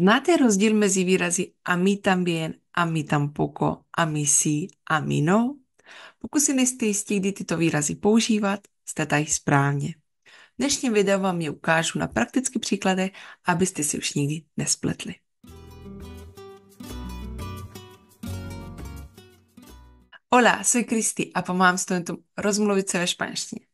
Znáte rozdíl mezi výrazy a mí también, a mí tampoco, a mí sí, a mí no? Pokud si nejste jistí, kdy tyto výrazy používat, jste tady správně. V dnešním videu vám je ukážu na praktické příklade, abyste si už nikdy nespletli. Hola, soy Kristi a pomáhám studentům rozmluvit se ve španělštině.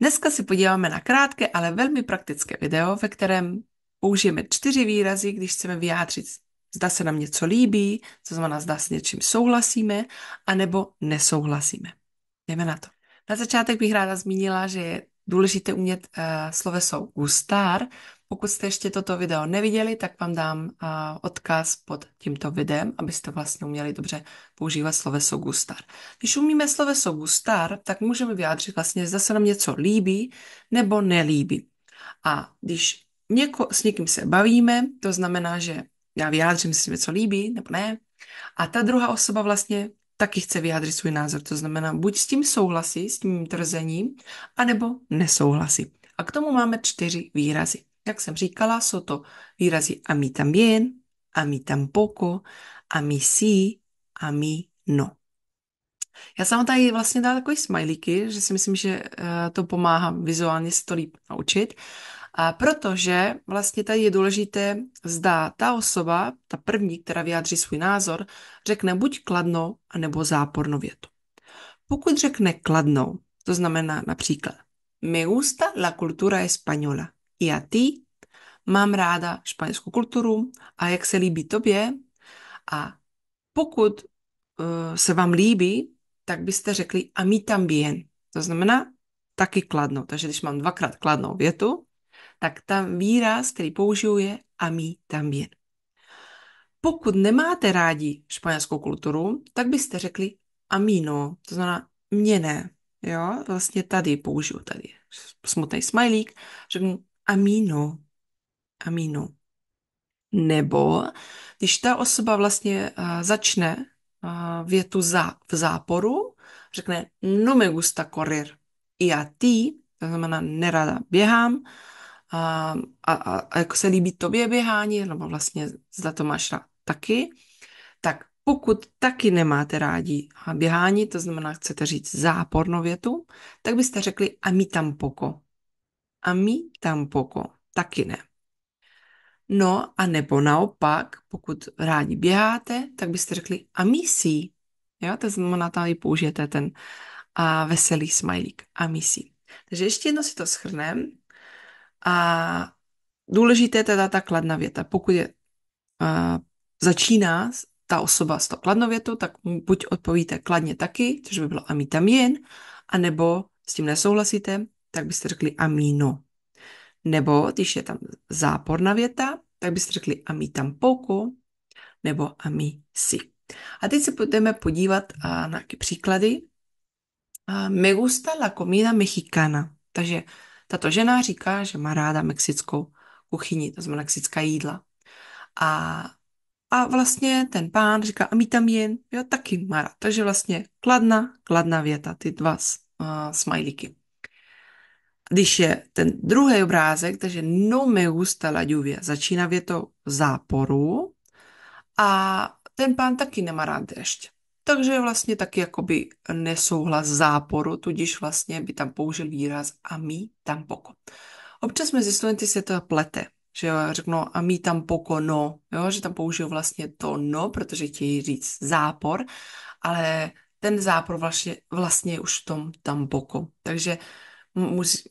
Dneska si podíváme na krátké, ale velmi praktické video, ve kterém Použijeme čtyři výrazy, když chceme vyjádřit, zda se nám něco líbí, to znamená, zda s něčím souhlasíme, anebo nesouhlasíme. Jdeme na to. Na začátek bych ráda zmínila, že je důležité umět uh, sloveso gustar. Pokud jste ještě toto video neviděli, tak vám dám uh, odkaz pod tímto videem, abyste vlastně uměli dobře používat sloveso gustar. Když umíme sloveso gustar, tak můžeme vyjádřit vlastně, zda se nám něco líbí nebo nelíbí. A když něko, s někým se bavíme, to znamená, že já vyjádřím mi co líbí, nebo ne, a ta druhá osoba vlastně taky chce vyjádřit svůj názor. To znamená, buď s tím souhlasí, s tím tvrzením, anebo nesouhlasí. A k tomu máme čtyři výrazy. Jak jsem říkala, jsou to výrazy a mi también, a mi tampoco, a mi sí, a mi no. Já sama tady vlastně dá takový smajlíky, že si myslím, že eh, to pomáhá vizuálně si to líp naučit. A protože vlastně tady je důležité, zda ta osoba, ta první, která vyjádří svůj názor, řekne buď kladnou, anebo zápornou větu. Pokud řekne kladnou, to znamená například Me gusta la cultura española. I a ty? Mám ráda španělskou kulturu a jak se líbí tobě? A pokud uh, se vám líbí, tak byste řekli a mi también. To znamená taky kladnou. Takže když mám dvakrát kladnou větu, tak tam výraz, který použiju, je a mí también. Pokud nemáte rádi španělskou kulturu, tak byste řekli a mí no, to znamená mě ne. Jo, vlastně tady použiju tady smutný smajlík, řeknu a amino. no, a no. Nebo když ta osoba vlastně uh, začne uh, větu za, v záporu, řekne no me gusta correr. I a ty, to znamená nerada běhám, a, a, a jako se líbí tobě běhání, nebo vlastně zda to máš rád taky, tak pokud taky nemáte rádi běhání, to znamená, chcete říct zápornou větu, tak byste řekli a mi tam poko. A mi tam poko. Taky ne. No a nebo naopak, pokud rádi běháte, tak byste řekli a mi si. Jo, to znamená, tady použijete ten a veselý smajlík a misí. Takže ještě jedno si to schrneme. A důležité je teda ta kladná věta. Pokud je, a, začíná ta osoba s to kladnou větu, tak buď odpovíte kladně taky, což by bylo amitamien, anebo s tím nesouhlasíte, tak byste řekli amino. Nebo když je tam záporná věta, tak byste řekli tam tampoco, nebo ami si. A teď se budeme podívat na nějaké příklady. Me gusta la comida mexicana. Takže tato žena říká, že má ráda mexickou kuchyni, to znamená mexická jídla. A, a vlastně ten pán říká, a mi tam jen, jo, taky má rád. Takže vlastně kladná, kladná věta, ty dva uh, smajlíky. Když je ten druhý obrázek, takže no me gusta la lluvia, začíná větou záporu a ten pán taky nemá rád dešť. Takže je vlastně taky jakoby nesouhlas záporu, tudíž vlastně by tam použil výraz a mi tam poko. Občas mezi studenty se to plete, že řeknou a mi tam poko no, jo? že tam použijou vlastně to no, protože chtějí říct zápor, ale ten zápor vlastně, vlastně je už v tom poko. Takže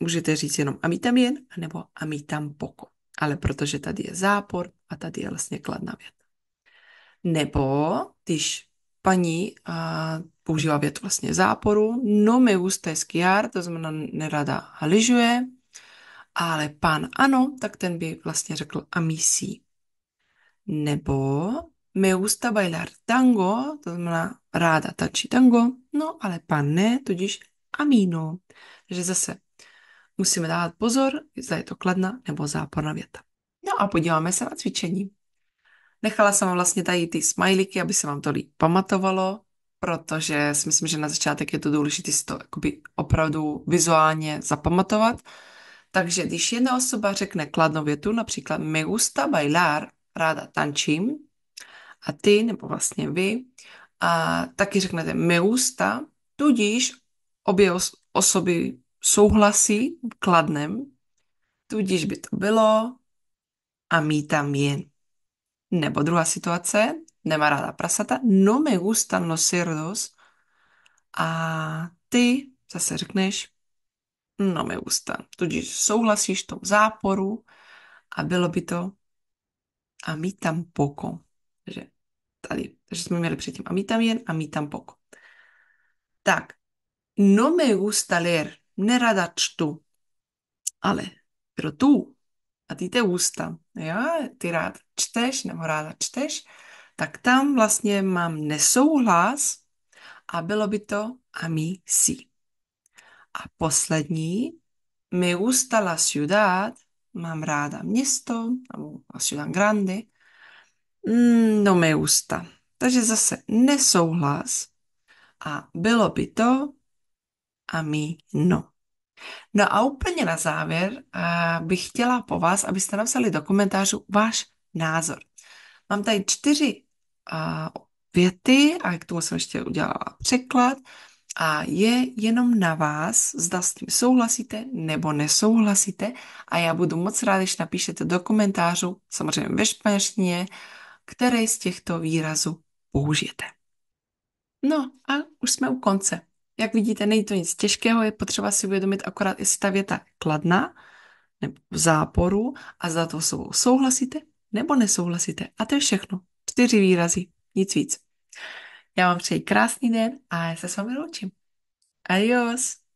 můžete říct jenom a mi tam jen, nebo a mi tam poko. Ale protože tady je zápor a tady je vlastně kladná věta. Nebo když paní a používá větu vlastně záporu. No mi gusta esquiar, to znamená nerada lyžuje, ale pan ano, tak ten by vlastně řekl a misí. Nebo me gusta bailar tango, to znamená ráda tančí tango, no ale pan ne, tudíž amino. Takže zase musíme dát pozor, zda je to kladna nebo záporná věta. No a podíváme se na cvičení. Nechala jsem vám vlastně tady ty smajlíky, aby se vám to líp pamatovalo, protože si myslím, že na začátek je to důležité si to jakoby opravdu vizuálně zapamatovat. Takže když jedna osoba řekne kladnou větu, například me gusta bailar, ráda tančím, a ty, nebo vlastně vy, a taky řeknete me gusta, tudíž obě os- osoby souhlasí kladnem, tudíž by to bylo a mi tam jen. Nebo druhá situace, nemá ráda prasata, no me gustan los cerdos. A ty zase řekneš, no me gustan. Tudíž souhlasíš tou záporu a bylo by to a mi tam poco. Že tady, takže jsme měli předtím a mi tam jen a mi tam poco. Tak, no me gusta leer, nerada čtu, ale, pro tu, a ti te gusta, já, ty rád čteš nebo ráda čteš, tak tam vlastně mám nesouhlas a bylo by to a mi si. A poslední, me gusta la ciudad, mám ráda město, nebo la ciudad grande, mm, no me gusta. Takže zase nesouhlas a bylo by to a mi no. No a úplně na závěr uh, bych chtěla po vás, abyste napsali do komentářů váš názor. Mám tady čtyři uh, věty a k tomu jsem ještě udělala překlad a je jenom na vás, zda s tím souhlasíte nebo nesouhlasíte a já budu moc ráda, když napíšete do komentářů, samozřejmě ve španělštině, které z těchto výrazů použijete. No a už jsme u konce. Jak vidíte, není to nic těžkého, je potřeba si uvědomit akorát, jestli ta věta kladná nebo záporu a za to svou souhlasíte nebo nesouhlasíte. A to je všechno. Čtyři výrazy, nic víc. Já vám přeji krásný den a já se s vámi loučím. Adios!